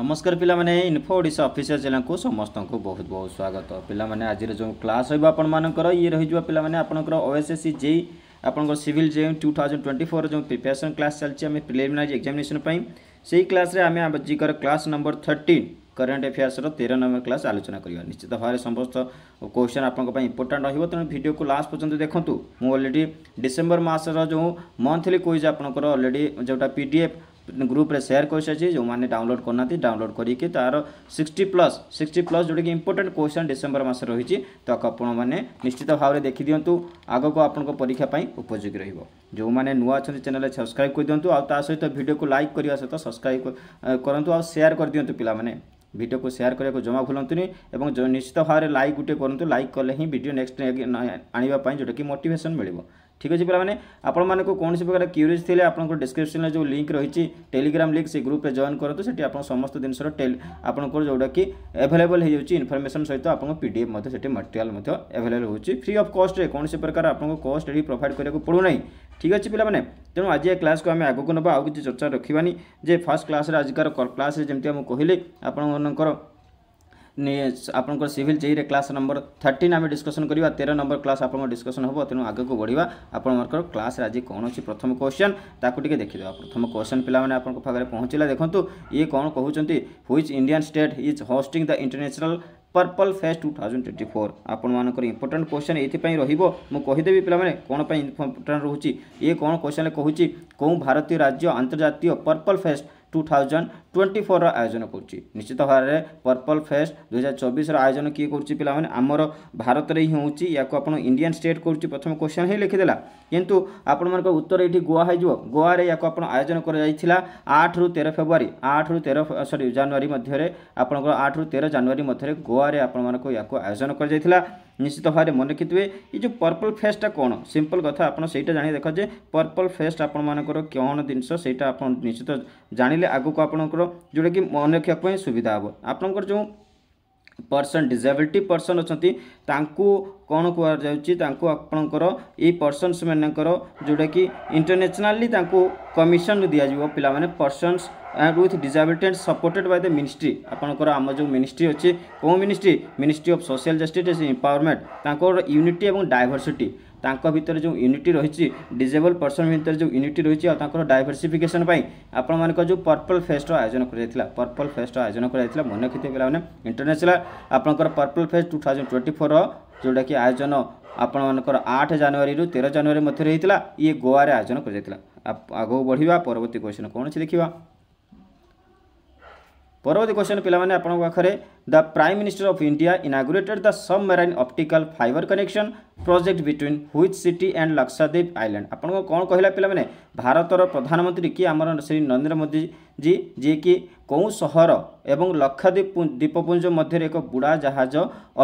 नमस्कार पिलाने info Voda official channel को समस्त को बहुत बहुत स्वागत पाने आज जो क्लास रोज आपर ये रही है पाने ओएसएससी जे आपर civil J two thousand twenty four जो प्रिपेरेसन क्लास चलिए प्रिलिमारी एक्जामेसन से ही क्लास में आम आज class number thirteen current affairs तेरह नंबर क्लास आलोचना करवा निश्चित भाव में समस्त क्वेश्चन आप इंपोर्टां रोज तेनाली भिडियो को लास्ट पर्यटन देखूँ मुझे अलरेडी डिसेम्बर मस रो मंथली क्विज आपर अलरेडी जोटा पी डी ଗ୍ରୁପ୍ରେ ସେୟାର କରିସାରିଛି ଯେଉଁମାନେ ଡାଉନଲୋଡ଼ କରୁନାହାନ୍ତି ଡାଉନଲୋଡ଼ କରିକି ତା'ର ସିକ୍ସଟି ପ୍ଲସ୍ ସିକ୍ସଟି ପ୍ଲସ୍ ଯେଉଁଟାକି ଇମ୍ପୋର୍ଟାଣ୍ଟ କ୍ୱେଶ୍ଚନ୍ ଡିସେମ୍ବର ମାସରେ ରହିଛି ତାକୁ ଆପଣମାନେ ନିଶ୍ଚିତ ଭାବରେ ଦେଖିଦିଅନ୍ତୁ ଆଗକୁ ଆପଣଙ୍କ ପରୀକ୍ଷା ପାଇଁ ଉପଯୋଗୀ ରହିବ ଯେଉଁମାନେ ନୂଆ ଅଛନ୍ତି ଚ୍ୟାନେଲ୍ରେ ସବସ୍କ୍ରାଇବ୍ କରିଦିଅନ୍ତୁ ଆଉ ତା ସହିତ ଭିଡ଼ିଓକୁ ଲାଇକ୍ କରିବା ସହିତ ସବସ୍କ୍ରାଇବ୍ କରନ୍ତୁ ଆଉ ସେୟାର କରିଦିଅନ୍ତୁ ପିଲାମାନେ ଭିଡ଼ିଓକୁ ସେୟାର କରିବାକୁ ଜମା ଭୁଲନ୍ତୁନି ଏବଂ ନିଶ୍ଚିତ ଭାବରେ ଲାଇକ୍ ଗୋଟେ କରନ୍ତୁ ଲାଇକ୍ କଲେ ହିଁ ଭିଡ଼ିଓ ନେକ୍ସଟ ଆଣିବା ପାଇଁ ଯେଉଁଟାକି ମୋଟିଭେସନ୍ ମିଳିବ ঠিক আছে ପିଲାମାନେ ଆପଣମାନଙ୍କୁ କୌଣସି ପ୍ରକାର କ୍ୟୁରିଜ୍ ଥିଲେ ଆପଣଙ୍କ ଡିସ୍କ୍ରିପ୍ସନ୍ରେ ଯେଉଁ ଲିଙ୍କ୍ ରହିଛି ଟେଲିଗ୍ରାମ୍ ଲିଙ୍କ୍ ସେ ଗ୍ରୁପ୍ରେ ଜଏନ୍ କରନ୍ତୁ ସେଠି ଆପଣ ସମସ୍ତ ଜିନିଷର ଆପଣଙ୍କର ଯେଉଁଟାକି ଆଭେଲେବଲ୍ ହୋଇଯାଉଛି ଇନଫର୍ମେସନ୍ ସହିତ ଆପଣଙ୍କ ପି ଡି ଏଫ୍ ମଧ୍ୟ ସେଠି ମଟେରିଆଲ୍ ମଧ୍ୟ ଆଭେଲେବଲ୍ ହେଉଛି ଫ୍ରି ଅଫ୍ କଷ୍ଟରେ କୌଣସି ପ୍ରକାର ଆପଣଙ୍କୁ କଷ୍ଟ ଏଠି ପ୍ରୋଭାଇଡ଼ କରିବାକୁ ପଡ଼ୁନାହିଁ ঠিক আছে পিলামানে তেমন আজি ক্লাসকে আমি আগুক নেবা আউ কিছু চর্চা রাখবানি যে ফার্স্ট ক্লাসে আজিকার ক্লাসে যেমন আমি কহিলি আপনার ଆପଣଙ୍କର ସିଭିଲ୍ ଜେଇରେ କ୍ଲାସ୍ ନମ୍ବର ଥାର୍ଟିନ୍ ଆମେ ଡିସ୍କସନ୍ କରିବା ତେର ନମ୍ବର କ୍ଲାସ୍ ଆପଣଙ୍କ ଡିସ୍କସନ୍ ହେବ ତେଣୁ ଆଗକୁ ବଢ଼ିବା ଆପଣମାନଙ୍କର କ୍ଲାସ୍ରେ ଆଜି କ'ଣ ଅଛି ପ୍ରଥମ କ୍ୱେଶ୍ଚନ୍ ତାକୁ ଟିକେ ଦେଖିଦେବା ପ୍ରଥମ କ୍ୱେଶ୍ଚନ୍ ପିଲାମାନେ ଆପଣଙ୍କ ପାଖରେ ପହଞ୍ଚିଲା ଦେଖନ୍ତୁ ଇଏ କ'ଣ କହୁଛନ୍ତି which Indian state is hosting the international purple fest two thousand twenty four आपर इंपोर्टां क्वेश्चन ये रहीदेवी पे कौन इंपोर्टां रोचे ये कौन क्वेश्चन कहूँ कौ भारतीय राज्य आंतर्जातीय purple fest two thousand twenty four আয়োজন করছি নিশ্চিত ভাবে পর্পল ফেস্ট দুই হাজার চবিশর আয়োজন কিয়ে করছি পিলামানে আমার ভারতরে হি হচ্ছে ইয়াকু আপনার ইন্ডিয়ান স্টেট করছি প্রথম কোশ্চেন হি লিখিদেলা কিন্তু আপনার উত্তর এটি গোয়া হয়ে যাব গোয়ারে ইয়াকু আপনার আয়োজন করা যাই আঠ রু তের ফেব্রুয়ারি আঠ রু তের সরি জানুয়ারি মধ্যে আপনার আঠ রু তের জানুয়ারি মধ্যে গোয়ারে আপনার ইয়াকু আয়োজন করা যাই নিশ্চিত ভাবে মনে রখিথে এই যে পর্পল ফেস্টটা কোণ সিম্পল কথা আপনার সেইটা জাঁ দেখ যে পর্পল ফেস্ট আপনার কোণ জিনিস সেইটা আপনার নিশ্চিত জাঁলে আগুক আপনার ଯେଉଁଟାକି ମନେ ରଖିବା ପାଇଁ ସୁବିଧା ହେବ ଆପଣଙ୍କର ଯେଉଁ ପର୍ସନ୍ ଡିଜାବିଲିଟି ପର୍ସନ୍ ଅଛନ୍ତି ତାଙ୍କୁ କ'ଣ କୁହାଯାଉଛି ତାଙ୍କୁ ଆପଣଙ୍କର ଏଇ ପର୍ସନ୍ସମାନଙ୍କର ଯେଉଁଟାକି ଇଣ୍ଟରନ୍ୟାସନାଲି ତାଙ୍କୁ କମିଶନ୍ ଦିଆଯିବ ପିଲାମାନେ persons with disability and supported by the ministry ଆପଣଙ୍କର ଆମ ଯେଉଁ ମିନିଷ୍ଟ୍ରି ଅଛି କେଉଁ ministry ministry of social justice empowerment ତାଙ୍କର ୟୁନିଟି ଏବଂ ଡାଇଭର୍ସିଟି ତାଙ୍କ ଭିତରେ ଯେଉଁ ୟୁନିଟି ରହିଛି ଡିଜେବଲ୍ ପର୍ସନ୍ ଭିତରେ ଯେଉଁ ୟୁନିଟି ରହିଛି ଆଉ ତାଙ୍କର ଡାଇଭର୍ସିଫିକେସନ୍ ପାଇଁ ଆପଣମାନଙ୍କ ଯେଉଁ ପର୍ପଲ୍ ଫେଷ୍ଟର ଆୟୋଜନ କରାଯାଇଥିଲା ପର୍ପଲ୍ ଫେଷ୍ଟର ଆୟୋଜନ କରାଯାଇଥିଲା ମନେ ରଖିଥିବେ ପିଲାମାନେ ଇଣ୍ଟରନ୍ୟାସନାଲ୍ ଆପଣଙ୍କର purple fest two thousand twenty four ଯେଉଁଟାକି ଆୟୋଜନ ଆପଣମାନଙ୍କର ଆଠ ଜାନୁଆରୀରୁ ତେର ଜାନୁଆରୀ ମଧ୍ୟରେ ହେଇଥିଲା ଇଏ ଗୋଆରେ ଆୟୋଜନ କରାଯାଇଥିଲା ଆଗକୁ ବଢ଼ିବା ପରବର୍ତ୍ତୀ କ୍ୱେଶ୍ଚନ୍ କୌଣସି ଦେଖିବା ପରବର୍ତ୍ତୀ କ୍ୱେଶ୍ଚନ୍ ପିଲାମାନେ ଆପଣଙ୍କ ପାଖରେ the prime minister of India inaugurated the submarine optical fibre connection project between which city and Lakshadweep island ଆପଣଙ୍କ କ'ଣ କହିଲା ପିଲାମାନେ ଭାରତର ପ୍ରଧାନମନ୍ତ୍ରୀ କିଏ ଆମର ଶ୍ରୀ ନରେନ୍ଦ୍ର ମୋଦି ଜି ଯିଏକି କେଉଁ ସହର ଏବଂ ଲକ୍ଷାଦ୍ୱୀପ ଦ୍ୱୀପପୁଞ୍ଜ ମଧ୍ୟରେ ଏକ ବୁଡ଼ାଜାହାଜ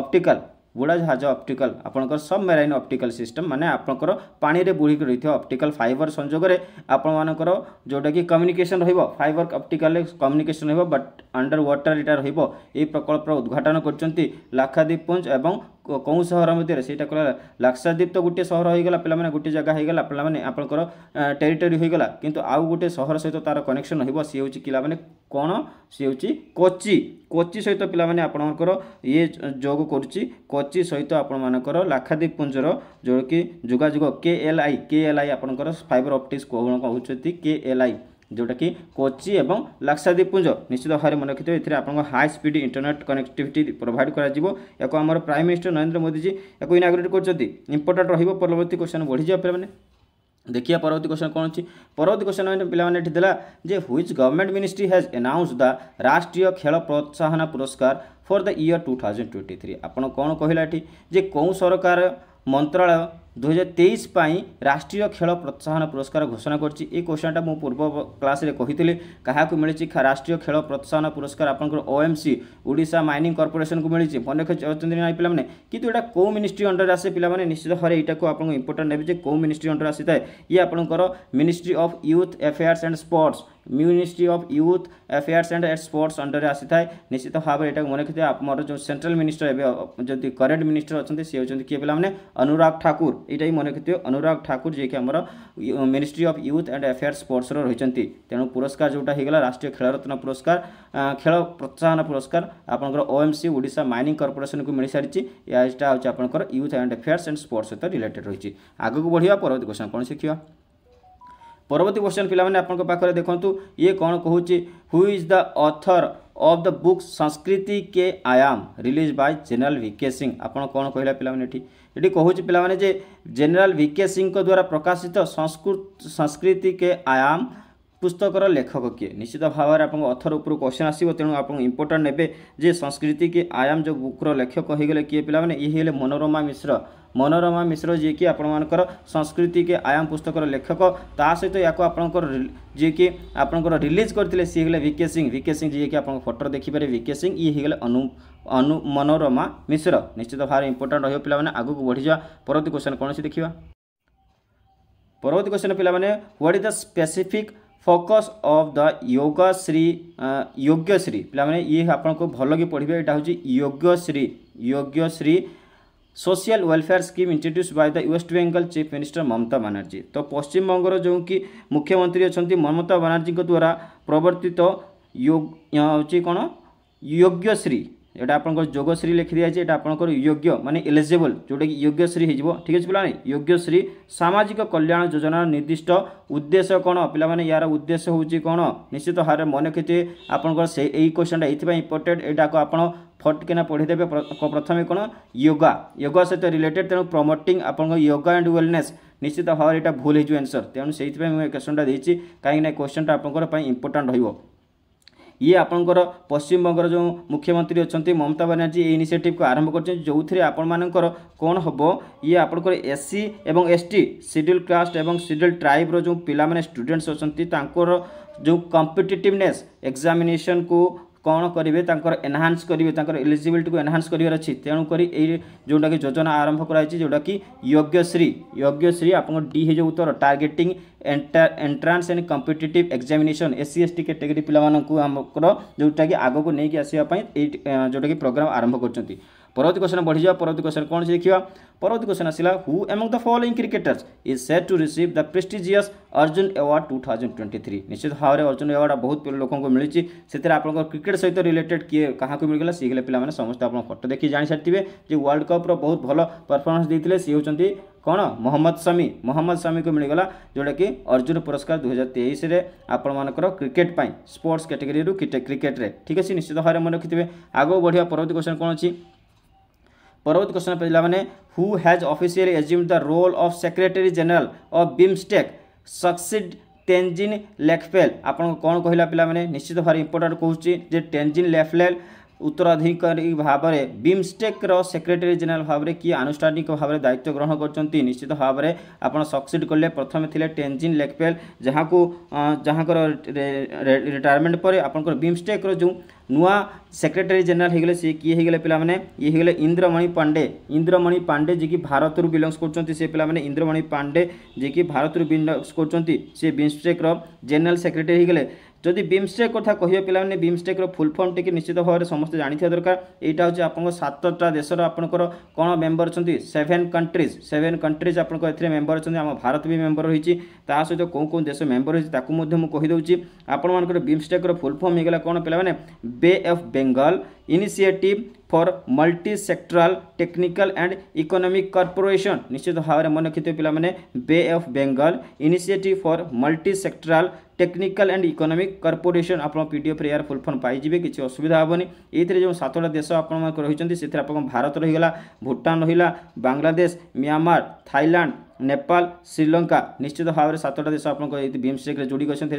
ଅପ୍ଟିକାଲ୍ ବୁଡ଼ାଜାହାଜ ଅପ୍ଟିକାଲ ଆପଣଙ୍କର ସବମେରାଇନ୍ ଅପ୍ଟିକାଲ ସିଷ୍ଟମ୍ ମାନେ ଆପଣଙ୍କର ପାଣିରେ ବୁଡ଼ିକି ରହିଥିବା ଅପ୍ଟିକାଲ ଫାଇବର ସଂଯୋଗରେ ଆପଣମାନଙ୍କର ଯେଉଁଟାକି କମ୍ୟୁନିକେସନ୍ ରହିବ ଫାଇବର ଅପ୍ଟିକାଲରେ କମ୍ୟୁନିକେସନ୍ ରହିବ ବଟ୍ ଅଣ୍ଡର ୱାଟର ଏଇଟା ରହିବ ଏହି ପ୍ରକଳ୍ପର ଉଦ୍ଘାଟନ କରିଛନ୍ତି ଲାକ୍ଷାଦ୍ୱୀପ ପୁଞ୍ଜ ଏବଂ କେଉଁ ସହର ମଧ୍ୟରେ ସେଇଟା କହିଲା ଲାକ୍ଷାଦ୍ୱୀପ ତ ଗୋଟିଏ ସହର ହୋଇଗଲା ପିଲାମାନେ ଗୋଟିଏ ଜାଗା ହୋଇଗଲା ପିଲାମାନେ ଆପଣଙ୍କର ଟେରିଟୋରି ହୋଇଗଲା କିନ୍ତୁ ଆଉ ଗୋଟିଏ ସହର ସହିତ ତା'ର କନେକ୍ସନ୍ ରହିବ ସିଏ ହେଉଛି ପିଲାମାନେ କ'ଣ ସିଏ ହେଉଛି କୋଚି କୋଚି ସହିତ ପିଲାମାନେ ଆପଣଙ୍କର ଇଏ ଯୋଗ କରୁଛି କୋଚି ସହିତ ଆପଣମାନଙ୍କର ଲାକ୍ଷାଦ୍ୱୀପ ପୁଞ୍ଜର ଯେଉଁକି ଯୋଗାଯୋଗ K L I K L I ଆପଣଙ୍କର ଫାଇବର ଅପ୍ଟିକ୍ସ କ'ଣ କହୁଛନ୍ତି କେ ଏଲ୍ ଆଇ ଯେଉଁଟାକି କୋଚି ଏବଂ ଲାକ୍ଷାଦ୍ୱୀପ ପୁଞ୍ଜ ନିଶ୍ଚିତ ଭାବରେ ମନେ ରଖିଥିବେ ଏଥିରେ ଆପଣଙ୍କ high speed internet connectivity provide କରାଯିବ ଏହାକୁ ଆମର ପ୍ରାଇମ୍ ମିନିଷ୍ଟର ନରେନ୍ଦ୍ର ମୋଦିଜୀ ଏହାକୁ ଇନାଗ୍ରେଟ୍ କରିଛନ୍ତି ଇମ୍ପୋର୍ଟାଣ୍ଟ ରହିବ ପରବର୍ତ୍ତୀ କ୍ୱେଶ୍ଚନ୍ ବଢ଼ିଯିବ ପିଲାମାନେ देखिए परवर्त क्वेश्चन कौन अच्छी परवर्त क्वेश्चन में पे दे which government ministry has announce the Rashtriya Khel Protsahan Puraskar for the year two thousand twenty three आप कौन कहला जे कौ सरकार मंत्रालय ଦୁଇହଜାର ତେଇଶ ପାଇଁ ରାଷ୍ଟ୍ରୀୟ ଖେଳ ପ୍ରୋତ୍ସାହନ ପୁରସ୍କାର ଘୋଷଣା କରିଛି ଏ କୋଶ୍ଚିନ୍ଟା ମୁଁ ପୂର୍ବ କ୍ଲାସ୍ରେ କହିଥିଲି କାହାକୁ ମିଳିଛି ରାଷ୍ଟ୍ରୀୟ ଖେଳ ପ୍ରୋତ୍ସାହନ ପୁରସ୍କାର ଆପଣଙ୍କର O M C Odisha mining କର୍ପୋରେସନ୍କୁ ମିଳିଛି ମନେ ରଖିଛନ୍ତି ନାହିଁ ପିଲାମାନେ କିନ୍ତୁ ଏଇଟା କେଉଁ ମିନିଷ୍ଟ୍ରି ଅଣ୍ଡରରେ ଆସେ ପିଲାମାନେ ନିଶ୍ଚିତ ଭାବରେ ଏଇଟାକୁ ଆପଣଙ୍କୁ ଇମ୍ପୋର୍ଟାଣ୍ଟ ନେବେ ଯେ କେଉଁ ମିନିଷ୍ଟ୍ରି ଅଣ୍ଡର ଆସିଥାଏ ଇଏ ଆପଣଙ୍କର ministry of youth affairs and sports ministry of youth affairs and sports অন্ডরে আসিথায় নিশ্চিত ভাবে এটা মনে রাখি আমার যে সেন্ট্রাল মিনিষ্টর এবে যদি করেন্ট মিনিষ্টর অনেক সে হচ্ছেন কি পিলামানে অনুরাগ ঠাকুর এইটাই মনে রাখি অনুরাগ ঠাকুর যিকি আমার ministry of youth and affairs স্পোর্টসর রয়েছেন তেণু পুরস্কার যেটা হয়ে গেল রাষ্ট্রীয় খেলরত্ন পুরস্কার খেল প্রোৎসাহন পুরস্কার আপনার ওএমসি ওড়িশা মাইনিং কর্পোরেসন কু মিলি সারিছি এটা হচ্ছে আপনার youth and affairs and sports সহ রিলেটেড রয়েছে আগুক বড়া পরবর্তী কোশ্চেন কোণ শিখবা ପରବର୍ତ୍ତୀ କ୍ୱେଶ୍ଚନ୍ ପିଲାମାନେ ଆପଣଙ୍କ ପାଖରେ ଦେଖନ୍ତୁ ଇଏ କ'ଣ କହୁଛି who is the author of the book Sanskriti ke Aayam release by general V K Singh ଆପଣ କ'ଣ କହିଲା ପିଲାମାନେ ଏଠି ଏଠି କହୁଛି ପିଲାମାନେ ଯେ ଜେନେରାଲ ଭିକେ ସିଂଙ୍କ ଦ୍ୱାରା ପ୍ରକାଶିତ ସଂସ୍କୃତି କେ ଆୟାମ ପୁସ୍ତକର ଲେଖକ କିଏ ନିଶ୍ଚିତ ଭାବରେ ଆପଣଙ୍କ ଅଥର ଉପରୁ କ୍ୱେଶ୍ଚନ୍ ଆସିବ ତେଣୁ ଆପଣ ଇମ୍ପୋର୍ଟାଣ୍ଟ ନେବେ ଯେ ସଂସ୍କୃତି କି ଆୟାମ ଯେଉଁ ବୁକ୍ର ଲେଖକ ହୋଇଗଲେ କିଏ ପିଲାମାନେ ଇଏ ହେଲେ ମନୋରମା ମିଶ୍ର ମନୋରମା ମିଶ୍ର ଯିଏକି ଆପଣମାନଙ୍କର ସଂସ୍କୃତି କି ଆୟାମ ପୁସ୍ତକର ଲେଖକ ତା ସହିତ ୟାକୁ ଆପଣଙ୍କର ଯିଏକି ଆପଣଙ୍କର ରିଲିଜ୍ କରିଥିଲେ ସିଏ ହେଲେ ଭିକେ ସିଂ ଭିକେ ସିଂ ଯିଏକି ଆପଣଙ୍କ ଫଟୋରେ ଦେଖିପାରିବେ ଭିକେ ସିଂ ଇଏ ହେଇଗଲେ ଅନୁ ଅନୁ ମନୋରମା ମିଶ୍ର ନିଶ୍ଚିତ ଭାବରେ ଇମ୍ପୋର୍ଟାଣ୍ଟ ରହିବ ପିଲାମାନେ ଆଗକୁ ବଢ଼ିଯିବା ପରବର୍ତ୍ତୀ କ୍ୱେଶ୍ଚନ୍ କ'ଣ ଅଛି ଦେଖିବା ପରବର୍ତ୍ତୀ କ୍ୱେଶ୍ଚନ୍ ପିଲାମାନେ what is the specific focus of the Yogashree Yogyashree ପିଲାମାନେ ଇଏ ଆପଣଙ୍କୁ ଭଲକି ପଢ଼ିବେ ଏଇଟା ହେଉଛି Yogyashree Yogyashree social welfare scheme introduce by the West Bengal chief minister Mamata Banerjee তো পশ্চিমবঙ্গর যে মুখ্যমন্ত্রী অনেক মমতা বানার্জী দ্বারা প্রবর্তিত হচ্ছে কোণ যোগ্যশ্রী এটা আপনার যোগশ্রী লেখি দিয়েছে এটা আপনার যোগ্য মানে এলিজিবল যেটা কি যোগ্যশ্রী হয়ে ঠিক আছে পিলানে যোগ্যশ্রী সামাজিক কল্যাণ যোজনার নির্দিষ্ট উদ্দেশ্য কোণ পিলামানে ইয়ার উদ্দেশ্য হচ্ছে কোণ নিশ্চিত হারে মনে ক্ষতি আপনার সেই এই কোশ্চেনটা এইপাই ইম্পর্টেন্ট এটা আপনার ফটকিনা পড়িদেবে প্রথমে কোণ যোগা যোগা সহ রিলেটেড তেমন প্রমোটিং আপনার যোগা অ্যান্ড ওয়েলনেস নিশ্চিত ভাবে এটা ভুল হয়ে এনসর তেমন সেইপাই মু কোশ্চেনটা দিয়েছি কিনা কোশ্চেনটা আপনার ইম্পর্টাট রহব ଇଏ ଆପଣଙ୍କର ପଶ୍ଚିମବଙ୍ଗର ଯେଉଁ ମୁଖ୍ୟମନ୍ତ୍ରୀ ଅଛନ୍ତି ମମତା ବାନାର୍ଜୀ ଏହି ଇନିସିଏଟିଭ୍କୁ ଆରମ୍ଭ କରିଛନ୍ତି ଯେଉଁଥିରେ ଆପଣମାନଙ୍କର କ'ଣ ହେବ ଇଏ ଆପଣଙ୍କର ଏସ୍ ସି ଏବଂ ଏସ୍ ଟି ସିଡ୍ୟୁଲ୍ କାଷ୍ଟ ଏବଂ ସିଡ୍ୟୁଲ୍ ଟ୍ରାଇବ୍ର ଯେଉଁ ପିଲାମାନେ ଷ୍ଟୁଡେଣ୍ଟସ୍ ଅଛନ୍ତି ତାଙ୍କର ଯେଉଁ କମ୍ପିଟେଟିଭନେସ୍ ଏକ୍ଜାମିନେସନ୍କୁ କ'ଣ କରିବେ ତାଙ୍କର ଏନହାନ୍ସ କରିବେ ତାଙ୍କର ଏଲିଜିବିଲିଟିକୁ ଏନହାନ୍ସ କରିବାର ଅଛି ତେଣୁକରି ଏଇ ଯେଉଁଟାକି ଯୋଜନା ଆରମ୍ଭ କରାଯାଇଛି ଯେଉଁଟାକି ୟୋଗ୍ୟଶ୍ରୀ ୟୋଗ୍ୟଶ୍ରୀ ଆପଣଙ୍କ ଡି ହେଇଯିବ ଉତ୍ତର targeting entrance and competitive examination S C S T category ପିଲାମାନଙ୍କୁ ଆମର ଯେଉଁଟାକି ଆଗକୁ ନେଇକି ଆସିବା ପାଇଁ ଏଇ ଯେଉଁଟାକି ପ୍ରୋଗ୍ରାମ ଆରମ୍ଭ କରୁଛନ୍ତି परवर्त क्वेश्चन बढ़ी जाए परवर्त क्वेश्चन कौन से देखा परवर्त क्वेश्चन आसा who am the following cricketers is set to receive the prestigious Arjun award two thousand twenty three निश्चित भाव में अर्जुन एवार्ड बहुत लोगों मिली से आप क्रिकेट सहित रिलेटेड किए क्या मिल मिलगे सी गले पे समस्त आप फटो देखिए जान सारी जो वर्ल्ड कप्र बहुत भल परफर्मांस देते सी होती कौन मोहम्मद शमी मोहम्मद शमी को मिलगला जोड़ा कि अर्जुन पुरस्कार दुई हजार तेईस आपण मानक क्रिकेट पर स्पोर्ट्स कैटेगरी क्रिकेट रे ठीक अच्छे निश्चित भाव में मन रखिथे आगे बढ़िया परवर्त क्वेश्चन कौन अच्छी परवर्ती क्वेश्चन पे इलेवन है who has officially assume the role of secretary general of BIMSTEC succeed Tenzin Lekphell আপনার কোণ কহিলা পিলা মানে নিশ্চিত ভাবে ইম্পর্টাট কুচি যে ଉତ୍ତରାଧିକାରୀ ଭାବରେ ବିମ୍ଷ୍ଟେକ୍ର ସେକ୍ରେଟେରୀ ଜେନେରାଲ ଭାବରେ କିଏ ଆନୁଷ୍ଠାନିକ ଭାବରେ ଦାୟିତ୍ୱ ଗ୍ରହଣ କରିଛନ୍ତି ନିଶ୍ଚିତ ଭାବରେ ଆପଣ ସକ୍ସିଡ୍ କଲେ ପ୍ରଥମେ ଥିଲେ ଟେନ୍ଜିନ୍ ଲେକ୍ପେଲ୍ ଯାହାକୁ ଯାହାଙ୍କର ରିଟାୟାରମେଣ୍ଟ ପରେ ଆପଣଙ୍କର ବିମ୍ଷ୍ଟେକ୍ର ଯେଉଁ ନୂଆ ସେକ୍ରେଟାରୀ ଜେନେରାଲ ହେଇଗଲେ ସେ କିଏ ହେଇଗଲେ ପିଲାମାନେ ଇଏ ହେଇଗଲେ ଇନ୍ଦ୍ରମଣି ପାଣ୍ଡେ ଇନ୍ଦ୍ରମଣି ପାଣ୍ଡେ ଯିଏକି ଭାରତରୁ ବିଲଙ୍ଗସ୍ କରୁଛନ୍ତି ସେ ପିଲାମାନେ ଇନ୍ଦ୍ରମଣି ପାଣ୍ଡେ ଯିଏକି ଭାରତରୁ ବିଲଙ୍ଗସ୍ କରୁଛନ୍ତି ସେ ବିମ୍ଷ୍ଟେକ୍ର ଜେନେରାଲ ସେକ୍ରେଟାରୀ ହେଇଗଲେ যদি বিমস্টেক কথা কহবে পিলামানে বিমস্টেকর ফুল ফর্মটিকে নিশ্চিত ভাবে সমস্ত জাঁথা দরকার এইটা হচ্ছে আপনার সাতটা দেশর আপনার কোণ মেম্বর অনেক সেভেন কন্ট্রিজ সেভেন কন্ট্রিজ আপনার এর মেম্বর অনেক আমার ভারত বি মেম্বর রয়েছে তা সহ কেউ কেউ দেশ মেম্বর রয়েছে তাকে কহিদেছি আপনার বিমস্টেকর ফুল ফর্ম হয়ে গেল কোণ পিলামানে Bay of Bengal initiative for multi sectoral technical and economic corporation নিশ্চিত ভাবে মনে রক্ষিত পিলামানে Bay of Bengal initiative for multi sectoral technical and economic corporation ଆପଣ ପି ଡି ଏଫ୍ରେ ଏହାର ଫୁଲ୍ ଫର୍ମ ପାଇଯିବେ କିଛି ଅସୁବିଧା ହେବନି ଏଥିରେ ଯେଉଁ ସାତଟା ଦେଶ ଆପଣମାନଙ୍କ ରହିଛନ୍ତି ସେଥିରେ ଆପଣଙ୍କ ଭାରତ ରହିଗଲା ଭୁଟାନ ରହିଲା ବାଂଲାଦେଶ ମିଆଁମାର ଥାଇଲାଣ୍ଡ ନେପାଳ ଶ୍ରୀଲଙ୍କା ନିଶ୍ଚିତ ଭାବରେ ସାତଟା ଦେଶ ଆପଣଙ୍କ ଏଇ ବିମ୍ଷ୍ଟେକ୍ରେ ଯୋଡ଼ି ଅଛନ୍ତି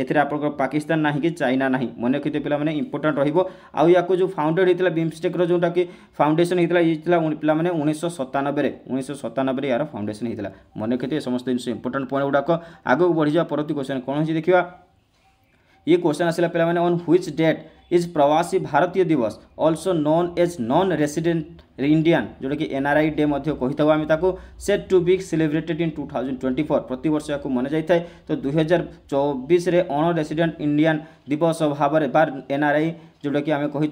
ଏଥିରେ ଆପଣଙ୍କର ପାକିସ୍ତାନ ନାହିଁ କି ଚାଇନା ନାହିଁ ମନେ ରଖିଥିବେ ପିଲାମାନେ ଇମ୍ପୋର୍ଟାଣ୍ଟ ରହିବ ଆଉ ୟାକୁ ଯେଉଁ ଫାଉଣ୍ଡେଡ଼ ହେଇଥିଲା ବିମ୍ଷ୍ଟେକ୍ର ଯେଉଁଟାକି ଫାଉଣ୍ଡେସନ୍ ହେଇଥିଲା ହେଇଥିଲା ପିଲାମାନେ ଉଣେଇଶହ ସତାନବେରେ ଉଣେଇଶହ ସତାନବେରେ ଏହାର ଫାଉଣ୍ଡେସନ୍ ହେଇଥିଲା ମନେ ରଖିଥିବେ ସମସ୍ତ ଜିନିଷ ଇମ୍ପୋର୍ଟାଣ୍ଟ ପଏଣ୍ଟ ଗୁଡ଼ାକ ଆଗକୁ ବଢ଼ିଯିବା ପରବର୍ତ୍ତୀ କ୍ୱେଶ୍ଚନ୍ କ'ଣ जी देखिए ये क्वेश्चन आसला पे मैंने on which date is Pravasi Bharatiya Divas also known as non resident Indian जोटा कि एनआरआई डे कही आम ताको set to be celebrated in two thousand twenty four प्रत वर्ष या मन जाए तो दुई हजार चौबीस अण इंडियान दिवस भाव बार एनआरआई जोटा कि आम कही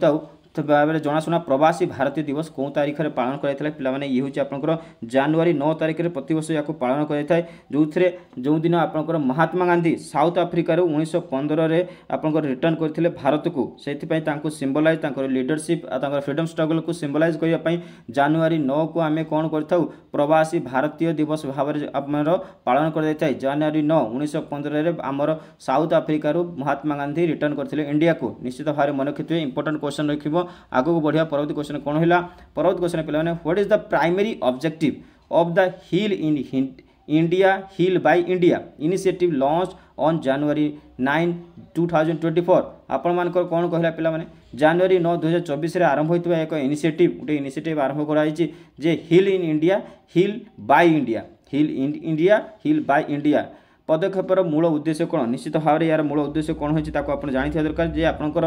ତ ଭାବରେ ଜଣାଶୁଣା ପ୍ରବାସୀ ଭାରତୀୟ ଦିବସ କେଉଁ ତାରିଖରେ ପାଳନ କରାଯାଇଥିଲା ପିଲାମାନେ ଇଏ ହେଉଛି ଆପଣଙ୍କର ଜାନୁଆରୀ ନଅ ତାରିଖରେ ପ୍ରତିବର୍ଷ ଏହାକୁ ପାଳନ କରାଯାଇଥାଏ ଯେଉଁଥିରେ ଯେଉଁଦିନ ଆପଣଙ୍କର ମହାତ୍ମା ଗାନ୍ଧୀ ସାଉଥ ଆଫ୍ରିକାରୁ ଉଣେଇଶହ ପନ୍ଦରରେ ଆପଣଙ୍କର ରିଟର୍ଣ୍ଣ କରିଥିଲେ ଭାରତକୁ ସେଥିପାଇଁ ତାଙ୍କୁ ସିମ୍ବଲାଇଜ୍ ତାଙ୍କର ଲିଡରସିପ୍ ଆଉ ତାଙ୍କର ଫ୍ରିଡ଼ମ୍ ଷ୍ଟ୍ରଗଲ୍କୁ ସିମ୍ବଲାଇଜ୍ କରିବା ପାଇଁ ଜାନୁଆରୀ ନଅକୁ ଆମେ କ'ଣ କରିଥାଉ ପ୍ରବାସୀ ଭାରତୀୟ ଦିବସ ଭାବରେ ଆମର ପାଳନ କରାଯାଇଥାଏ ଜାନୁଆରୀ ନଅ ଉଣେଇଶହ ପନ୍ଦରରେ ଆମର ସାଉଥ ଆଫ୍ରିକାରୁ ମହାତ୍ମା ଗାନ୍ଧୀ ରିଟର୍ଣ୍ଣ କରିଥିଲେ ଇଣ୍ଡିଆକୁ ନିଶ୍ଚିତ ଭାବରେ ମନେ ରଖିଥିବେ ଇମ୍ପୋର୍ଟାଣ୍ଟ କ୍ୱେଶ୍ଚନ୍ ରଖିବ ଆଗକୁ ବଢ଼ିବା ପରବର୍ତ୍ତୀ କ୍ୱେଶ୍ଚନ୍ କ'ଣ ହେଲା ପରବର୍ତ୍ତୀ କ୍ୱେଶ୍ଚନ୍ ପିଲାମାନେ what is the primary objective of the heal in India heal by India initiative launch on January nine two thousand twenty four ଆପଣମାନଙ୍କର କ'ଣ କହିଲା ପିଲାମାନେ ଜାନୁଆରୀ ନଅ ଦୁଇହଜାର ଚବିଶରେ ଆରମ୍ଭ ହୋଇଥିବା ଏକ ଇନିସିଏଟିଭ୍ ଗୋଟେ ଇନିସିଏଟିଭ୍ ଆରମ୍ଭ କରାଯାଇଛି ଯେ heal in India heal by India heal in India heal by India ପଦକ୍ଷେପର ମୂଳ ଉଦ୍ଦେଶ୍ୟ କ'ଣ ନିଶ୍ଚିତ ଭାବରେ ଏହାର ମୂଳ ଉଦ୍ଦେଶ୍ୟ କ'ଣ ହୋଇଛି ତାକୁ ଆପଣ ଜାଣିଥିବା ଦରକାର ଯେ ଆପଣଙ୍କର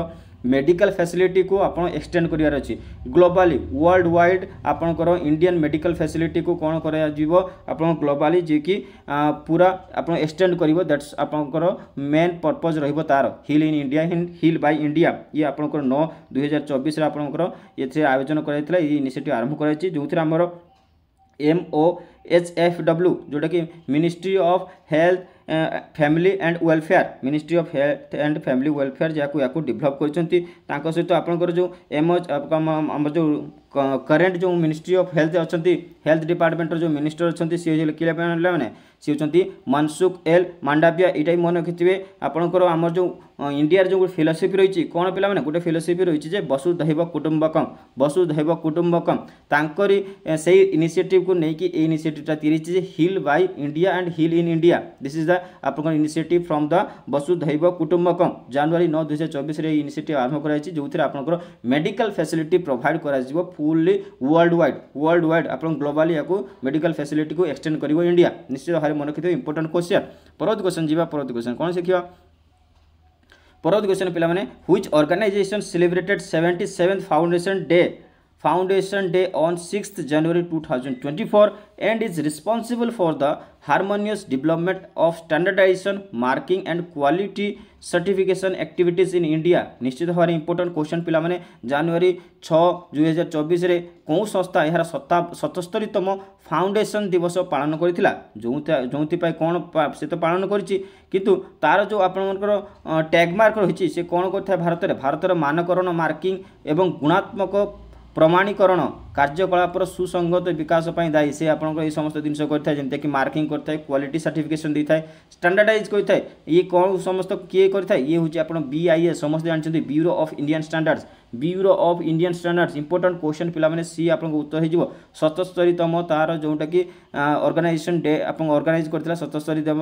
ମେଡ଼ିକାଲ ଫ୍ୟାସିଲିଟିକୁ ଆପଣ ଏକ୍ସଟେଣ୍ଡ କରିବାର ଅଛି ଗ୍ଲୋବାଲି ୱାର୍ଲଡ ୱାଇଡ଼ ଆପଣଙ୍କର ଇଣ୍ଡିଆନ୍ ମେଡ଼ିକାଲ ଫ୍ୟାସିଲିଟିକୁ କ'ଣ କରାଯିବ ଆପଣ ଗ୍ଲୋବାଲି ଯିଏକି ପୁରା ଆପଣ ଏକ୍ସଟେଣ୍ଡ କରିବ ଦ୍ୟାଟ୍ସ ଆପଣଙ୍କର ମେନ୍ ପର୍ପଜ୍ ରହିବ ତା'ର heal in India heal by India ଇଏ ଆପଣଙ୍କର ନଅ ଦୁଇହଜାର ଚବିଶରେ ଆପଣଙ୍କର ଏଥିରେ ଆୟୋଜନ କରାଯାଇଥିଲା ଏହି ଇନିସିଏଟିଭ୍ ଆରମ୍ଭ କରାଯାଇଛି ଯେଉଁଥିରେ ଆମର M O H F W जोटा कि ministry of health family and welfare ministry of health and family welfare जहाँ या डेभलप कर सहित आप एम आम जो କରେଣ୍ଟ ଯେଉଁ ମିନିଷ୍ଟ୍ରି ଅଫ୍ ହେଲ୍ଥ ଅଛନ୍ତି ହେଲ୍ଥ ଡିପାର୍ଟମେଣ୍ଟର ଯେଉଁ ମିନିଷ୍ଟର ଅଛନ୍ତି ସିଏ ଯେଉଁ ଲେଖିଲେ ପିଲାମାନେ ସିଏ ହେଉଛନ୍ତି ମନସୁଖ ଏଲ୍ ମାଣ୍ଡାବିଆ ଏଇଟା ବି ମନେ ରଖିଥିବେ ଆପଣଙ୍କର ଆମର ଯେଉଁ ଇଣ୍ଡିଆର ଯେଉଁ ଗୋଟେ ଫିଲୋସଫି ରହିଛି କ'ଣ ପିଲାମାନେ ଗୋଟେ ଫିଲୋସଫି ରହିଛି ଯେ ବସୁଧୈବ କୁଟୁମ୍ବକମ୍ ବସୁଧୈବ କୁଟୁମ୍ବକମ୍ ତାଙ୍କରି ସେଇ ଇନିସିଏଟିଭକୁ ନେଇକି ଏଇ ଇନିସିଏଟିଭଟା ତିରିଛି ଯେ heal by India and heal in India this is the ଆପଣଙ୍କର ଇନିସିଏଟିଭ୍ ଫ୍ରମ୍ ଦ ବସୁଧୈବ କୁଟୁମ୍ବକମ୍ ଜାନୁଆରୀ ନଅ ଦୁଇହଜାର ଚବିଶରେ ଏଇ ଇନିସିଏଟିଭ୍ ଆରମ୍ଭ କରାଯାଇଛି ଯେଉଁଥିରେ ଆପଣଙ୍କର ମେଡ଼ିକାଲ ଫ୍ୟାସିଲିଟି ପ୍ରୋଭାଇଡ଼ କରାଯିବ fully world wide world wide आप ग्लोबाली या मेडिकल फैसिलिटी को एक्सटेंड कर इंडिया निश्चित भाव मन रखिए इंपोर्टां क्वेश्चन परवर्त क्वेश्चन जी परवर्त क्वेश्चन कौन शिखा परवर्त क्वेश्चन पे which organisation celebrated seventy seventh foundation day Foundation Day on 6th January 2024 and is responsible for the harmonious development of standardization, marking and quality certification activities in India. নিশ্চিত ভাবে important question পিলামানে জানুয়ারি 6 2024 রে কোন সংস্থা এর 77 তম foundation দিবস পালন করেছিলা যোউতি পাই কোন সে তো পালন করেছি কিন্তু তার যে আপনার ট্যাগ মার্ক রয়েছে সে কোণ করে ভারতের ভারতের মানকরণ মার্কিং এবং গুণাত্মক প্রমাণীকরণ কার্যকলাপর সুসঙ্গত বিকাশ পাই দায়ী সে আপনার এই সমস্ত জিনিস করে যেমনি মার্কিং করে কোয়ালিটি সার্টিফিকেসন দিয়ে থাকে স্ট্যান্ডার্ডাইজ করে ইয়ে কোণ সমস্ত কিয়ে করে ইয়ে হচ্ছে আপনার বিআইএ সমস্ত জাঁচান bureau of Indian standards bureau of Indian standards important question পিলামানে সি আপনার উত্তর হয়ে যাব সতস্তরীতম তার যেটা কি অর্গানাইজেসন ডে আপনার অর্গানাইজ করে সতস্তরীতম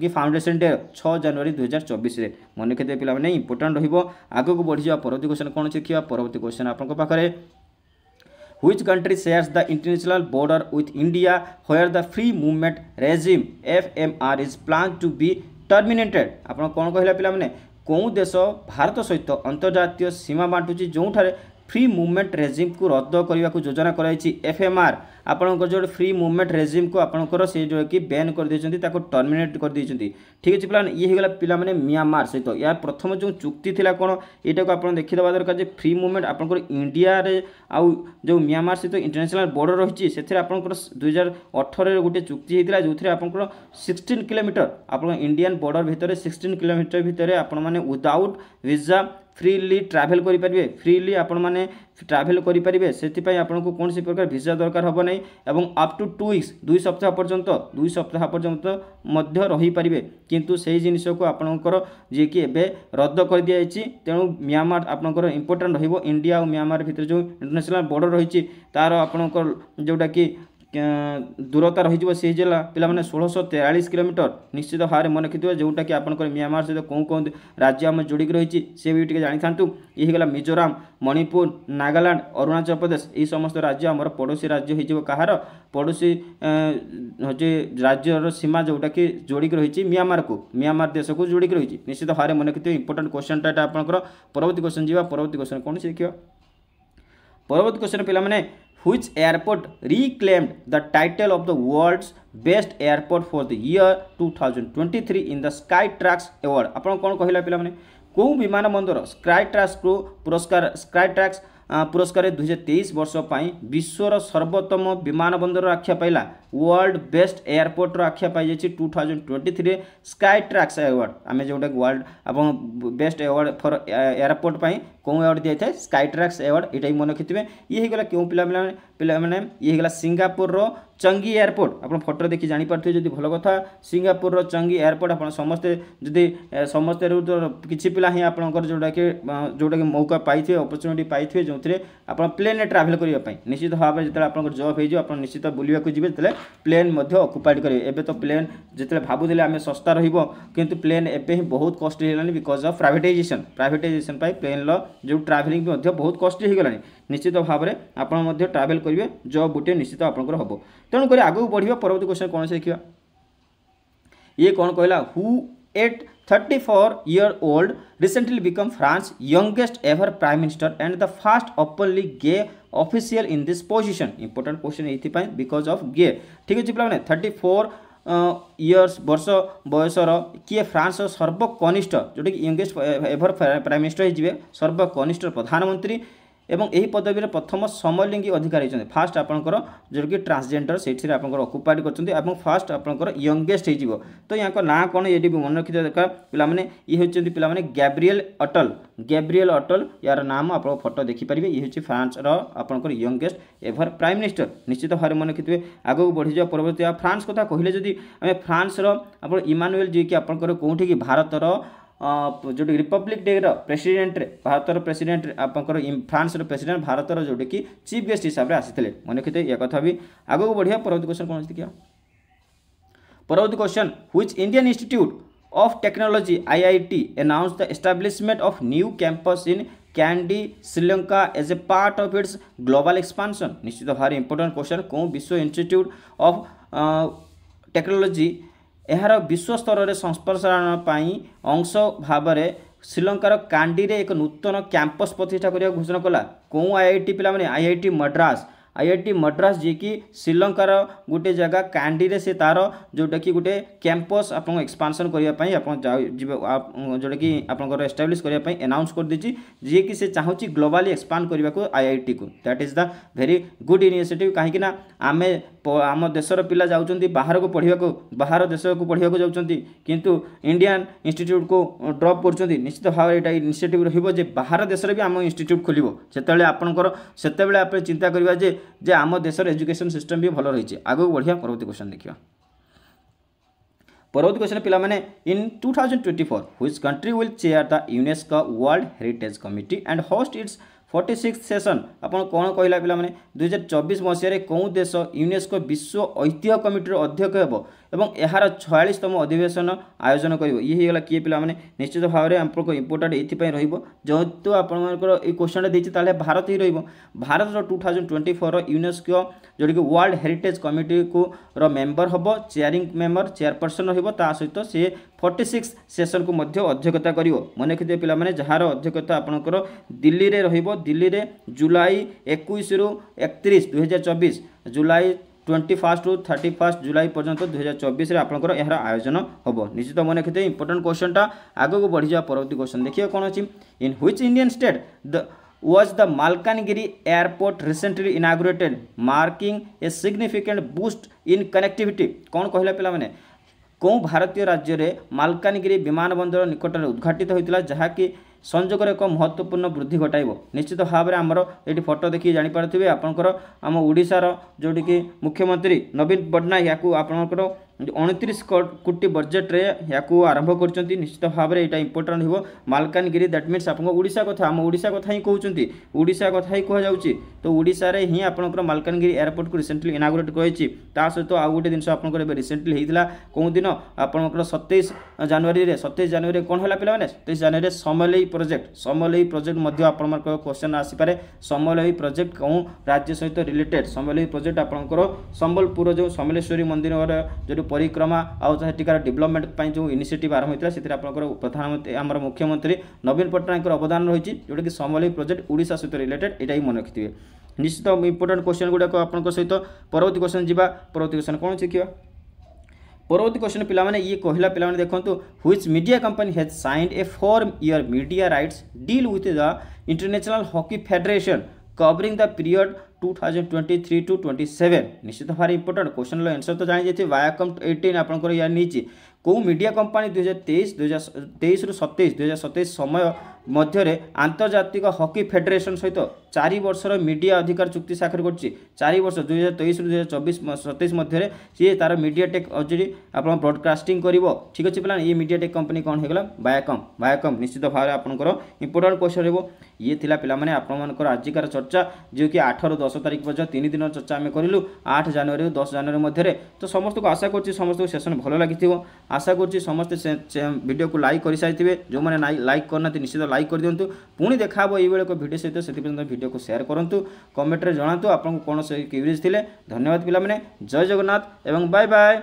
কি ফাউন্ডেসন ডে ছ জানুয়ারি দুই হাজার চবিশে মনে ক্ষেত্রে পিলামানে ইম্পর্টাট রহব আগুক বড়ি যা পরবর্তী কোশ্চেন কোণ শিখা পরবর্তী কোশ্চেন আপনার পাখে which country shares the international border with India where the free movement regime FMR is planned to be terminated ଆପଣ କ'ଣ କହିଲା ପିଲାମାନେ କେଉଁ ଦେଶ ଭାରତ ସହିତ ଅନ୍ତର୍ଜାତୀୟ ସୀମା ବାଣ୍ଟୁଛି ଯେଉଁଠାରେ ফ্রি মুভমেন্ট ରେଜିମ୍କୁ ରଦ୍ଦ କରିବାକୁ ଯୋଜନା କରାଯାଇଛି ଏଫ୍ଏମ୍ଆର୍ ଆପଣଙ୍କର ଯେଉଁ ଫ୍ରି ମୁଭମେଣ୍ଟ ରେଜିମ୍କୁ ଆପଣଙ୍କର ସେ ଯେଉଁକି ବ୍ୟାନ୍ କରିଦେଇଛନ୍ତି ତାକୁ ଟର୍ମିନେଟ୍ କରିଦେଇଛନ୍ତି ଠିକ୍ ଅଛି ପିଲାମାନେ ଇଏ ହୋଇଗଲା ପିଲାମାନେ ମିଆଁମାର ସହିତ ଏହା ପ୍ରଥମ ଯେଉଁ ଚୁକ୍ତି ଥିଲା କ'ଣ ଏଇଟାକୁ ଆପଣ ଦେଖିଦେବା ଦରକାର ଯେ ଫ୍ରି ମୁଭମେଣ୍ଟ ଆପଣଙ୍କର ଇଣ୍ଡିଆରେ ଆଉ ଯେଉଁ ମିଆଁମାର ସହିତ ଇଣ୍ଟରନ୍ୟାସନାଲ୍ ବର୍ଡ଼ର ରହିଛି ସେଥିରେ ଆପଣଙ୍କର ଦୁଇ ହଜାର ଅଠରରେ ଗୋଟିଏ ଚୁକ୍ତି ହୋଇଥିଲା ଯେଉଁଥିରେ ଆପଣଙ୍କର ସିକ୍ସଟିନ୍ କିଲୋମିଟର ଆପଣଙ୍କ ଇଣ୍ଡିଆନ୍ ବର୍ଡ଼ର ଭିତରେ ସିକ୍ସଟିନ୍ କିଲୋମିଟର ଭିତରେ ଆପଣମାନେ ୱିଦାଉଟ୍ ଭିଜା ফ্রিলি ট্রাভেল করে ফ্রিলি আপন মানে ট্রাভেল করে সেপাই আপনার কৌশি প্রকার ভিসা দরকার হব না এবং আপ টু টু উইক্স দুই সপ্তাহ পর্যন্ত দুই সপ্তাহ পর্যন্ত মধ্যে রহিপারে কিন্তু সেই জিনিসক আপনার যে কি এবে রদ্দ করে দিয়েছি তেমন মিয়ামার আপনার ইম্পর্টাট রহব ইন্ডিয়া ও মিয়ামার ভিতরে যে ইন্টারন্যাশনাল বর্ডর রয়েছে তার আপনার যেটা কি दूरता रही है सी जिला पाने षोलश तेयालीस किलोमीटर निश्चित भाव में मन रखिथे जोटा कि आपंकर म्यांमार सहित कौन कौन राज्य आम जोड़ी रही सी भी टी जाथ यही गला मिजोराम मणिपुर नागालैंड अरुणाचल प्रदेश ये समस्त राज्य आम पड़ोशी राज्य हो पड़ोशी हूँ राज्यर सीमा जोटा कि जोड़ी रही म्यांमार को म्यांमार देश को जोड़ी रही निश्चित भाव में मन रखिए इंपोर्टां क्वेश्चन आपंकर परवर्त क्वेश्चन जीवा परवर्त क्वेश्चन कौन से देखिए परवर्त क्वेश्चन पे which airport reclaimed the title of the world's best airport for the year 2023 in the Skytrax award ଆପଣ କ'ଣ କହିଲା ପିଲାମାନେ କେଉଁ ବିମାନ ବନ୍ଦର ସ୍କାଇଟ୍ରାକ୍ସକୁ ପୁରସ୍କାର ସ୍କାଇଟ୍ରାକ୍ସ ପୁରସ୍କାରରେ ଦୁଇହଜାର ତେଇଶ ବର୍ଷ ପାଇଁ ବିଶ୍ୱର ସର୍ବୋତ୍ତମ ବିମାନ ବନ୍ଦର ଆଖ୍ୟା ପାଇଲା ୱାର୍ଲଡ ବେଷ୍ଟ ଏୟାରପୋର୍ଟର ଆଖ୍ୟା ପାଇଯାଇଛି ଟୁ ଥାଉଜେଣ୍ଡ ଟ୍ୱେଣ୍ଟି ଥ୍ରୀରେ ସ୍କାଏ ଟ୍ରାକ୍ସ ଆୱାର୍ଡ଼ ଆମେ ଯେଉଁଟାକି ୱାର୍ଲଡ ଆପଣ ବେଷ୍ଟ ଆୱାର୍ଡ଼ ଫର ଏୟାରପୋର୍ଟ ପାଇଁ କେଉଁ ଆୱାର୍ଡ଼ ଦିଆଯାଇଥାଏ ସ୍କାଏ ଟ୍ରାକ୍ସ ଆୱାର୍ଡ଼ ଏଇଟା ବି ମନେ ରଖିଥିବେ ଇଏ ହେଇଗଲା କେଉଁ ପିଲାମାନେ पे ये सिंगापुर चंगी एयरपोर्ट आप फटो देखि जापे जो भल कथ सिंगापुर चंगी एयरपोर्ट आप समस्ते जी समस्त ऋतु किसी पिला ही आपंकर जोटा कि जोटा कि मौका पाई अपरच्युनिटी पाई जो थे आप प्लेन ट्रावेल करने निश्चित भाव में जितने आपको जब हो निश्चित बुलाक जी जितने प्लेन अकुपाइड करेंगे एवं तो प्लेन जितने भावुले आम शस्ता रो कि प्लेन एवं ही बहुत costly because of privatisation privatisation plane रो ट्राभेली बहुत कस्टली होगा ନିଶ୍ଚିତ ଭାବରେ ଆପଣ ମଧ୍ୟ ଟ୍ରାଭେଲ୍ କରିବେ ଜବ୍ ଗୋଟିଏ ନିଶ୍ଚିତ ଆପଣଙ୍କର ହେବ ତେଣୁକରି ଆଗକୁ ବଢ଼ିବା ପରବର୍ତ୍ତୀ କ୍ୱେଶ୍ଚନ୍ କ'ଣ ଦେଖିବା ଇଏ କ'ଣ କହିଲା who at thirty four year old recently become France youngest ever prime minister and the first openly gay official in this position important question ये बिकज अफ गे ठीक अच्छे पाला थर्टी फोर इयर्स वर्ष बयसर किए फ्रांस सर्वकनिष्ठ जोटा कि youngest ever prime minister हो सर्वकनिष्ठ प्रधानमंत्री এবং এই পদবিৰ প্ৰথম সমলিঙ্গী অধিকাৰী জন। ফাস্ট আপোনকৰ যোৰকি ট্ৰান্সজেন্ডাৰ সেটিৰে আপোনক অকুপাইট কৰচନ୍ତି আৰু ফাস্ট আপোনকৰ ইয়াংগেষ্ট হ'ইজিব। তই ইয়াক নাম কোন এডিবি মন ৰখিত দেখা পিলা মানে ই হৈছନ୍ତି পিলা মানে গ্যাব্ৰিয়েল আটল গ্যাব্ৰিয়েল আটল ইয়াৰ নাম আপোনক ফটো দেখি পৰিব। ই হৈছে ফ্ৰান্সৰ আপোনকৰ ইয়াংগেষ্ট এভাৰ প্ৰাইম মিনিষ্টাৰ নিশ্চিতভাৱে মন ৰখিত বে আগক বঢ়ি যোৱা পৰ্বতীয় ফ্ৰান্স কথা ক'হিলে যদি আমি ফ্ৰান্সৰ আপোন ইমানুয়েল যি কি আপোনকৰ কোঁঠি কি ভাৰতৰ जो republic day resident Bharat president आप फ्रांस प्रेसीडेट भारत जो कि चिफ गेस्ट हिसाब से आसते मन रखते ये कथ भी आगे बढ़िया परवर्त क्वेश्चन कौन देखिए परवर्त question which Indian institute of technology I I T announce the establishment of new campus in Kandy Sri Lanka as a part of its global expansion निश्चित भारी इंपोर्टां क्वेश्चन कौन विश्व इन्यूट अफ टेक्नोलोजी ଏହାର ବିଶ୍ୱ ସ୍ତରରେ ସଂସ୍ପର୍ଶ ଆଣିବା ପାଇଁ ଅଂଶ ଭାବରେ ଶ୍ରୀଲଙ୍କାର କାଣ୍ଡିରେ ଏକ ନୂତନ କ୍ୟାମ୍ପସ୍ ପ୍ରତିଷ୍ଠା କରିବାକୁ ଘୋଷଣା କଲା କେଉଁ ଆଇଆଇଟି ପିଲାମାନେ ଆଇଆଇଟି ମାଡ୍ରାସ୍ ଆଇଆଇଟି ମାଡ୍ରାସ୍ ଯିଏକି ଶ୍ରୀଲଙ୍କାର ଗୋଟେ ଜାଗା କାଣ୍ଡିରେ ସେ ତା'ର ଯେଉଁଟାକି ଗୋଟେ କ୍ୟାମ୍ପସ୍ ଆପଣଙ୍କ ଏକ୍ସପାନ୍ସନ୍ କରିବା ପାଇଁ ଆପଣ ଯେଉଁଟାକି ଆପଣଙ୍କର ଏଷ୍ଟାବ୍ଲିଶ୍ କରିବା ପାଇଁ ଆନାଉନ୍ସ କରିଦେଇଛି ଯିଏକି ସେ ଚାହୁଁଛି ଗ୍ଲୋବାଲି ଏକ୍ସପାଣ୍ଡ କରିବାକୁ ଆଇଆଇଟିକୁ that is the very good initiative କାହିଁକିନା ଆମେ ଆମ ଦେଶର ପିଲା ଯାଉଛନ୍ତି ବାହାରକୁ ପଢ଼ିବାକୁ ବାହାର ଦେଶକୁ ପଢ଼ିବାକୁ ଯାଉଛନ୍ତି କିନ୍ତୁ ଇଣ୍ଡିଆନ୍ ଇନଷ୍ଟିଚ୍ୟୁଟ୍କୁ ଡ୍ରପ୍ କରୁଛନ୍ତି ନିଶ୍ଚିତ ଭାବରେ ଏଇଟା ଇନିସିଏଟିଭ୍ ରହିବ ଯେ ବାହାର ଦେଶରେ ବି ଆମ ଇନଷ୍ଟିଚ୍ୟୁଟ୍ ଖୋଲିବ ସେତେବେଳେ ଆପଣଙ୍କର ସେତେବେଳେ ଆପଣ ଚିନ୍ତା କରିବା ଯେ ଯେ ଆମ ଦେଶର ଏଜୁକେସନ୍ ସିଷ୍ଟମ୍ ବି ଭଲ ରହିଛି ଆଗକୁ ବଢ଼ିବା ପରବର୍ତ୍ତୀ କ୍ୱେଶ୍ଚନ୍ ଦେଖିବା ପରବର୍ତ୍ତୀ କ୍ୱେଶ୍ଚନ୍ ପିଲାମାନେ in two thousand twenty four which country will chair the UNESCO world heritage committee and host its 46 session आपण कौन कहला पे दुई हजार चबीस मसीह कौ देश यूनेस्को विश्व ऐतिह्य कमिटर अध्यक्ष हेबा ଏବଂ ଏହାର ଛୟାଳିଶତମ ଅଧିବେଶନ ଆୟୋଜନ କରିବ ଇଏ ହେଇଗଲା କିଏ ପିଲାମାନେ ନିଶ୍ଚିତ ଭାବରେ ଆପଣଙ୍କ ଇମ୍ପୋର୍ଟାଣ୍ଟ ଏଥିପାଇଁ ରହିବ ଯେହେତୁ ଆପଣମାନଙ୍କର ଏଇ କ୍ୱେଶ୍ଚନଟା ଦେଇଛି ତାହେଲେ ଭାରତ ହିଁ ରହିବ ଭାରତର ଟୁ ଥାଉଜେଣ୍ଡ ଟ୍ୱେଣ୍ଟି ଫୋର୍ର ୟୁନେସ୍କୋ ଯେଉଁଟାକି ୱାର୍ଲଡ ହେରିଟେଜ୍ କମିଟିକୁ ର ମେମ୍ବର ହେବ ଚେୟାରିଂ ମେମ୍ବର ଚେୟାରପର୍ସନ୍ ରହିବ ତା ସହିତ ସେ ଫର୍ଟି ସିକ୍ସ ସେସନ୍କୁ ମଧ୍ୟ ଅଧ୍ୟକ୍ଷତା କରିବ ମନେ ରଖିଥିବେ ପିଲାମାନେ ଯାହାର ଅଧ୍ୟକ୍ଷତା ଆପଣଙ୍କର ଦିଲ୍ଲୀରେ ରହିବ ଦିଲ୍ଲୀରେ ଜୁଲାଇ ଏକୋଇଶରୁ ଏକତିରିଶ ଦୁଇହଜାର ଚବିଶ ଜୁଲାଇ টোয়েন্টি ফার্স্ট রু থার্টি ফার্স্ট জুলাই পর্যন্ত দুই হাজার চব্বিশে আপনার এর আয়োজন হব নিশ্চিত মনে রাখি ইম্পর্টাট কোশ্চেনটা আগুক বড়ি যা পরবর্তী কোশ্চেন দেখি কোণ অছি in which Indian state the was the Malkangiri airport recently inaugurated, marking a significant boost in connectivity. कौन कहला पिला मैंने कौ भारतीय राज्य में मालकानगिरी विमान बंदर निकट उद्घाटित होता जहाँकि ସଂଯୋଗରେ ଏକ ମହତ୍ତ୍ୱପୂର୍ଣ୍ଣ ବୃଦ୍ଧି ଘଟାଇବ ନିଶ୍ଚିତ ଭାବରେ ଆମର ଏଠି ଫଟୋ ଦେଖିକି ଜାଣିପାରୁଥିବେ ଆପଣଙ୍କର ଆମ ଓଡ଼ିଶାର ଯେଉଁଠିକି ମୁଖ୍ୟମନ୍ତ୍ରୀ ନବୀନ ପଟ୍ଟନାୟକ ୟାକୁ ଆପଣଙ୍କର ଅଣତିରିଶ କୋଟି ବଜେଟ୍ରେ ୟାକୁ ଆରମ୍ଭ କରିଛନ୍ତି ନିଶ୍ଚିତ ଭାବରେ ଏଇଟା ଇମ୍ପୋର୍ଟାଣ୍ଟ ହେବ ମାଲକାନଗିରି ଦ୍ୟାଟ୍ ମିନ୍ସ ଆପଣଙ୍କ ଓଡ଼ିଶା କଥା ଆମ ଓଡ଼ିଶା କଥା ହିଁ କହୁଛନ୍ତି ଓଡ଼ିଶା କଥା ହିଁ କୁହାଯାଉଛି ତ ଓଡ଼ିଶାରେ ହିଁ ଆପଣଙ୍କର ମାଲକାନଗିରି ଏୟାରପୋର୍ଟକୁ ରିସେଣ୍ଟଲି ଇନାଗୁରେଟ୍ କରିଛି ତା ସହିତ ଆଉ ଗୋଟେ ଜିନିଷ ଆପଣଙ୍କର ଏବେ ରିସେଣ୍ଟଲି ହେଇଥିଲା କେଉଁ ଦିନ ଆପଣଙ୍କର ସତେଇଶ ଜାନୁଆରୀରେ ସତେଇଶ ଜାନୁଆରୀରେ କ'ଣ ହେଲା ପିଲାମାନେ ସତେଇଶ ଜାନୁଆରୀରେ ସମଲେଇ ପ୍ରୋଜେକ୍ଟ ସମଲେଇ ପ୍ରୋଜେକ୍ଟ ମଧ୍ୟ ଆପଣଙ୍କର କ୍ୱେଶ୍ଚନ୍ ଆସିପାରେ ସମଲେଇ ପ୍ରୋଜେକ୍ଟ କେଉଁ ରାଜ୍ୟ ସହିତ ରିଲେଟେଡ୍ ସମଲେଇ ପ୍ରୋଜେକ୍ଟ ଆପଣଙ୍କର ସମ୍ବଲପୁର ଯେଉଁ ସମଲେଶ୍ୱରୀ ମନ୍ଦିରର ଯେଉଁ ପରିକ୍ରମା ଆଉ ଯାହା ଏଠିକାର ଡେଭଲପମେଣ୍ଟ ପାଇଁ ଯେଉଁ ଇନିସିଏଟିଭ୍ ଆରମ୍ଭ ହୋଇଥିଲା ସେଥିରେ ଆପଣଙ୍କର ପ୍ରଧାନମନ୍ତ୍ରୀ ଆମର ମୁଖ୍ୟମନ୍ତ୍ରୀ ନବୀନ ପଟ୍ଟନାୟକଙ୍କର ଅବଦାନ ରହିଛି ଯେଉଁଟାକି ସମଲେଇ ପ୍ରୋଜେକ୍ଟ ଓଡ଼ିଶା ସହିତ ରିଲେଟେଡ଼ ଏଇଟା ହିଁ ମନେ ରଖିଥିବେ ନିଶ୍ଚିତ ଇମ୍ପୋର୍ଟାଣ୍ଟ କୋଶ୍ଚେନ୍ ଗୁଡ଼ାକ ଆପଣଙ୍କ ସହିତ ପରବର୍ତ୍ତୀ କୋଶ୍ଚେନ୍ ଯିବା ପରବର୍ତ୍ତୀ କୋଶ୍ଚେନ୍ କ'ଣ ଶିଖିବା ପରବର୍ତ୍ତୀ କୋଶ୍ଚିନ୍ ପିଲାମାନେ ଇଏ କହିଲା ପିଲାମାନେ ଦେଖନ୍ତୁ which media company has signed a four year media rights deal with the international hockey federation covering the period 2023 to 27 निश्चित भारत इंपोर्टाट क्वेश्चन आंसर तो जानी वायाकम एटीन आपंकर या नहीं कौ मीडिया कंपनी दुई हजार तेईस दुई हजार तेईस रु सतैश दुई हजार सतैश समय ମଧ୍ୟରେ ଆନ୍ତର୍ଜାତିକ ହକି ଫେଡେରେସନ୍ ସହିତ ଚାରି ବର୍ଷର ମିଡ଼ିଆ ଅଧିକାର ଚୁକ୍ତି ସ୍ୱାକ୍ଷର କରିଛି ଚାରି ବର୍ଷ ଦୁଇ ହଜାର ତେଇଶରୁ ଦୁଇ ହଜାର ଚବିଶ ସତେଇଶ ମଧ୍ୟରେ ସିଏ ତା'ର ମିଡ଼ିଆ ଟେକ୍ ଅଲରେଡ଼ି ଆପଣ ବ୍ରଡ଼କାଷ୍ଟିଂ କରିବ ଠିକ୍ ଅଛି ପିଲା ଇଏ ମିଡ଼ିଆ ଟେକ୍ କମ୍ପାନୀ କ'ଣ ହୋଇଗଲା ବାୟାକମ୍ ବାୟାକମ୍ ନିଶ୍ଚିତ ଭାବରେ ଆପଣଙ୍କର ଇମ୍ପୋର୍ଟାଣ୍ଟ କ୍ୱେଶ୍ଚନ୍ ରହିବ ଇଏ ଥିଲା ପିଲାମାନେ ଆପଣମାନଙ୍କର ଆଜିକାର ଚର୍ଚ୍ଚା ଯେଉଁକି ଆଠରୁ ଦଶ ତାରିଖ ପର୍ଯ୍ୟନ୍ତ ତିନି ଦିନର ଚର୍ଚ୍ଚା ଆମେ କରିଲୁ ଆଠ ଜାନୁଆରୀରୁ ଦଶ ଜାନୁଆରୀ ମଧ୍ୟରେ ତ ସମସ୍ତଙ୍କୁ ଆଶା କରୁଛି ସମସ୍ତଙ୍କୁ ସେସନ୍ ଭଲ ଲାଗିଥିବ ଆଶା କରୁଛି ସମସ୍ତେ ଭିଡ଼ିଓକୁ ଲାଇକ୍ କରିସାରିଥିବେ ଯେଉଁମାନେ ଲାଇକ୍ କରିନାହାନ୍ତି ନିଶ୍ଚିତ ଲାଇକ୍ ଲାଇକ୍ କରିଦିଅନ୍ତୁ ପୁଣି ଦେଖାହେବ ଏଇଭଳି ଏକ ଭିଡ଼ିଓ ସହିତ ସେଥିପର୍ଯ୍ୟନ୍ତ ଭିଡ଼ିଓକୁ ସେୟାର କରନ୍ତୁ କମେଣ୍ଟରେ ଜଣାନ୍ତୁ ଆପଣଙ୍କୁ କ'ଣ ସେ କ୍ୟୁରିଜ୍ ଥିଲେ ଧନ୍ୟବାଦ ପିଲାମାନେ ଜୟ ଜଗନ୍ନାଥ ଏବଂ ବାଏ ବାଏ